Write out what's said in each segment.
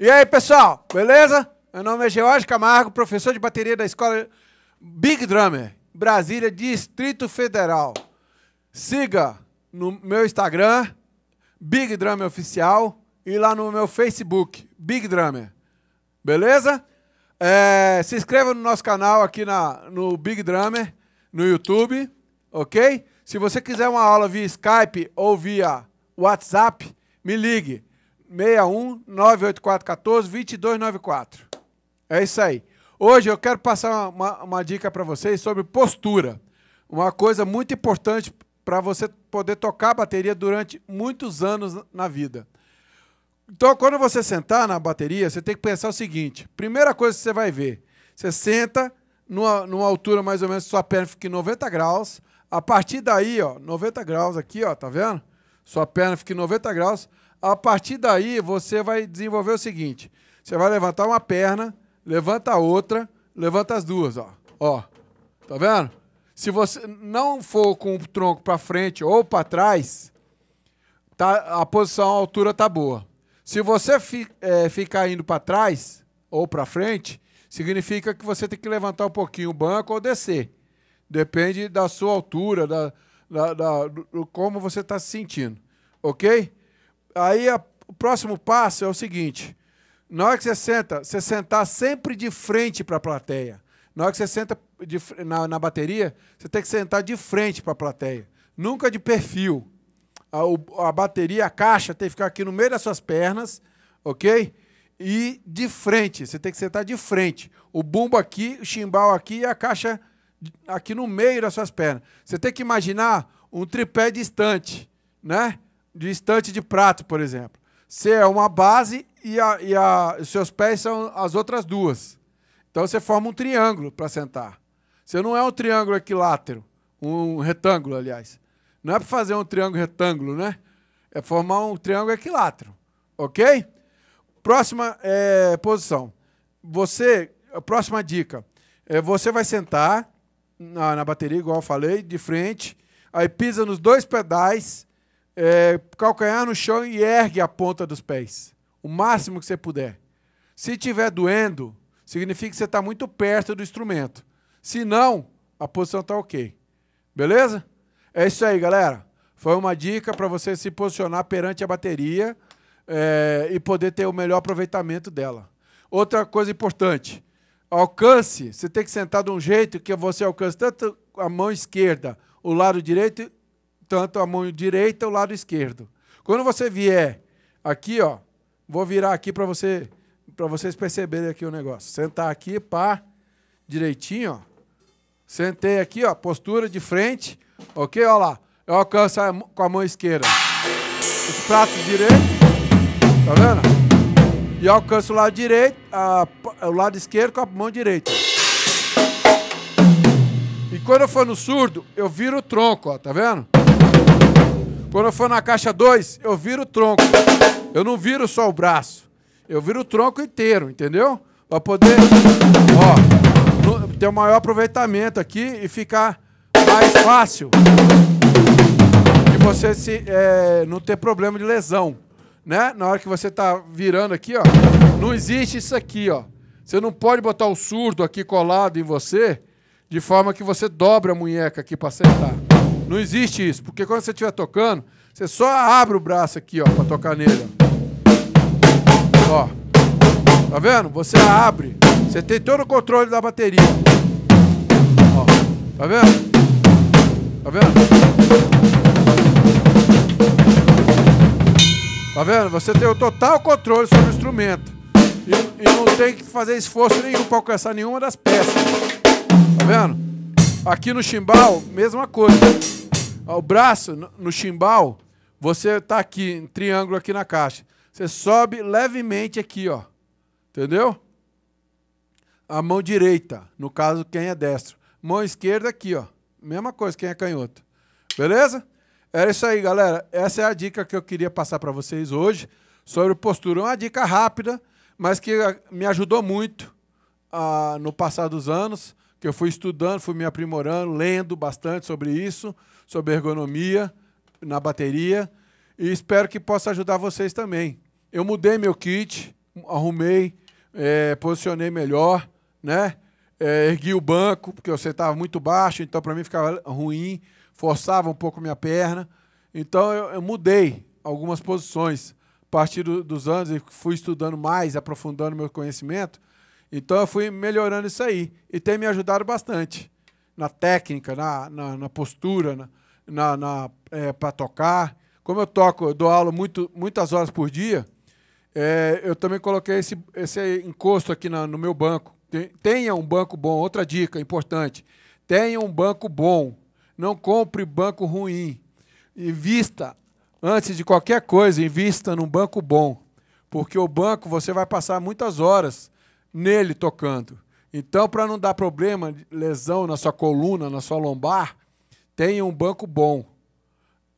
E aí, pessoal, beleza? Meu nome é George Camargo, professor de bateria da escola Big Drummer, Brasília, Distrito Federal. Siga no meu Instagram, Big Drummer Oficial, e lá no meu Facebook, Big Drummer. Beleza? É, se inscreva no nosso canal aqui na, no Big Drummer, no YouTube, ok? Se você quiser uma aula via Skype ou via WhatsApp, me ligue 61984142294. É isso aí. Hoje eu quero passar uma, uma dica para vocês sobre postura. Uma coisa muito importante para você poder tocar a bateria durante muitos anos na vida. Então, quando você sentar na bateria, você tem que pensar o seguinte: primeira coisa que você vai ver, você senta numa, numa altura mais ou menos sua perna fique 90 graus. A partir daí, ó, 90 graus aqui, ó, tá vendo? Sua perna fique 90 graus. A partir daí, você vai desenvolver o seguinte: você vai levantar uma perna, levanta a outra, levanta as duas, ó. Ó. Tá vendo? Se você não for com o tronco para frente ou para trás, tá, a posição, a altura tá boa. Se você fi, é, ficar indo para trás ou para frente, significa que você tem que levantar um pouquinho o banco ou descer. Depende da sua altura, da, da, da do, como você está se sentindo. Ok? Aí a, o próximo passo é o seguinte: na hora que você senta, você sentar sempre de frente para a plateia. Na hora que você senta de, na, na bateria, você tem que sentar de frente para a plateia, nunca de perfil. A, o, a bateria, a caixa tem que ficar aqui no meio das suas pernas, ok? E de frente, você tem que sentar de frente. O bumbo aqui, o chimbal aqui e a caixa aqui no meio das suas pernas. Você tem que imaginar um tripé distante, né? de estante de prato, por exemplo. Você é uma base e, a, e a, os seus pés são as outras duas. Então você forma um triângulo para sentar. Você não é um triângulo equilátero, um retângulo, aliás. Não é para fazer um triângulo retângulo, né? É formar um triângulo equilátero, ok? Próxima é, posição. Você, a próxima dica. É, você vai sentar na, na bateria, igual eu falei, de frente. Aí pisa nos dois pedais é, calcanhar no chão e ergue a ponta dos pés. O máximo que você puder. Se estiver doendo, significa que você está muito perto do instrumento. Se não, a posição está ok. Beleza? É isso aí, galera. Foi uma dica para você se posicionar perante a bateria é, e poder ter o melhor aproveitamento dela. Outra coisa importante: alcance. Você tem que sentar de um jeito que você alcance tanto a mão esquerda, o lado direito tanto a mão direita e o lado esquerdo. Quando você vier aqui, ó, vou virar aqui para você, para vocês perceberem aqui o negócio. Sentar aqui, pá, direitinho, ó. Sentei aqui, ó, postura de frente, ok? Ó lá, eu alcanço com a mão esquerda. Os pratos direito, tá vendo? E alcanço o lado direito, a, o lado esquerdo com a mão direita. E quando eu for no surdo, eu viro o tronco, ó, tá vendo? Quando eu for na caixa 2, eu viro o tronco. Eu não viro só o braço. Eu viro o tronco inteiro, entendeu? Pra poder, ó, ter o um maior aproveitamento aqui e ficar mais fácil de você se, é, não ter problema de lesão, né? Na hora que você tá virando aqui, ó, não existe isso aqui, ó. Você não pode botar o surdo aqui colado em você de forma que você dobra a munheca aqui para acertar. Não existe isso, porque quando você estiver tocando, você só abre o braço aqui, ó, para tocar nele. Ó. Tá vendo? Você abre. Você tem todo o controle da bateria. Ó. Tá vendo? Tá vendo? Tá vendo? Você tem o total controle sobre o instrumento. E, e não tem que fazer esforço nenhum para alcançar nenhuma das peças vendo? Aqui no chimbal, mesma coisa. O braço no chimbal, você tá aqui, em triângulo aqui na caixa. Você sobe levemente aqui, ó. Entendeu? A mão direita, no caso quem é destro. Mão esquerda aqui, ó. Mesma coisa quem é canhoto. Beleza? Era isso aí, galera. Essa é a dica que eu queria passar para vocês hoje sobre postura. Uma dica rápida, mas que ah, me ajudou muito ah, no passar dos anos que eu fui estudando, fui me aprimorando, lendo bastante sobre isso, sobre ergonomia na bateria, e espero que possa ajudar vocês também. Eu mudei meu kit, arrumei, é, posicionei melhor, né? É, ergui o banco, porque eu sentava muito baixo, então para mim ficava ruim, forçava um pouco minha perna. Então eu, eu mudei algumas posições. A partir do, dos anos, e fui estudando mais, aprofundando meu conhecimento, então eu fui melhorando isso aí. E tem me ajudado bastante na técnica, na, na, na postura, na, na, na é, para tocar. Como eu toco, eu dou aula muito, muitas horas por dia, é, eu também coloquei esse, esse encosto aqui na, no meu banco. Tenha um banco bom. Outra dica importante: tenha um banco bom. Não compre banco ruim. Invista, antes de qualquer coisa, invista num banco bom. Porque o banco você vai passar muitas horas nele tocando. Então, para não dar problema, lesão na sua coluna, na sua lombar, tenha um banco bom.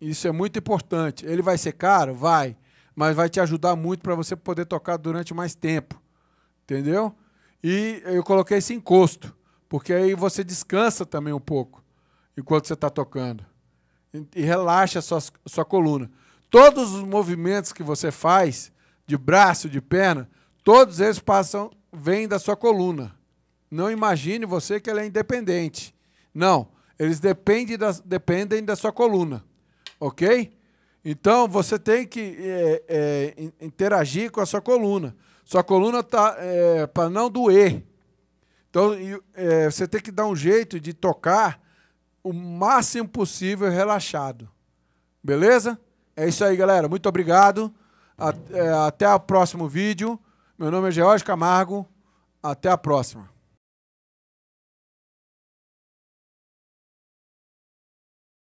Isso é muito importante. Ele vai ser caro? Vai. Mas vai te ajudar muito para você poder tocar durante mais tempo. Entendeu? E eu coloquei esse encosto, porque aí você descansa também um pouco enquanto você está tocando. E relaxa a sua, sua coluna. Todos os movimentos que você faz, de braço, de perna, todos eles passam vem da sua coluna. Não imagine você que ela é independente. Não, eles dependem da, dependem da sua coluna, ok? Então você tem que é, é, interagir com a sua coluna. Sua coluna está é, para não doer. Então é, você tem que dar um jeito de tocar o máximo possível relaxado. Beleza? É isso aí, galera. Muito obrigado. Até, até o próximo vídeo. Meu nome é George Camargo. Até a próxima.